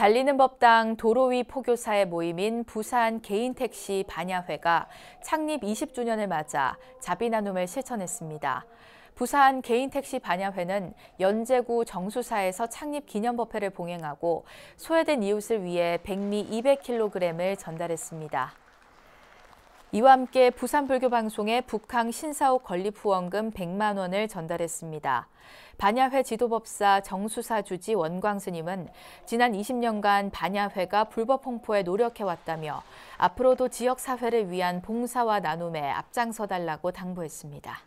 달리는 법당 도로 위 포교사의 모임인 부산 개인택시 반야회가 창립 20주년을 맞아 자비 나눔을 실천했습니다. 부산 개인택시 반야회는 연제구 정수사에서 창립 기념법회를 봉행하고 소외된 이웃을 위해 백미 200kg을 전달했습니다. 이와 함께 부산불교방송에 북항 신사옥 건립후원금 100만 원을 전달했습니다. 반야회 지도법사 정수사 주지 원광스님은 지난 20년간 반야회가 불법 홍포에 노력해왔다며 앞으로도 지역사회를 위한 봉사와 나눔에 앞장서달라고 당부했습니다.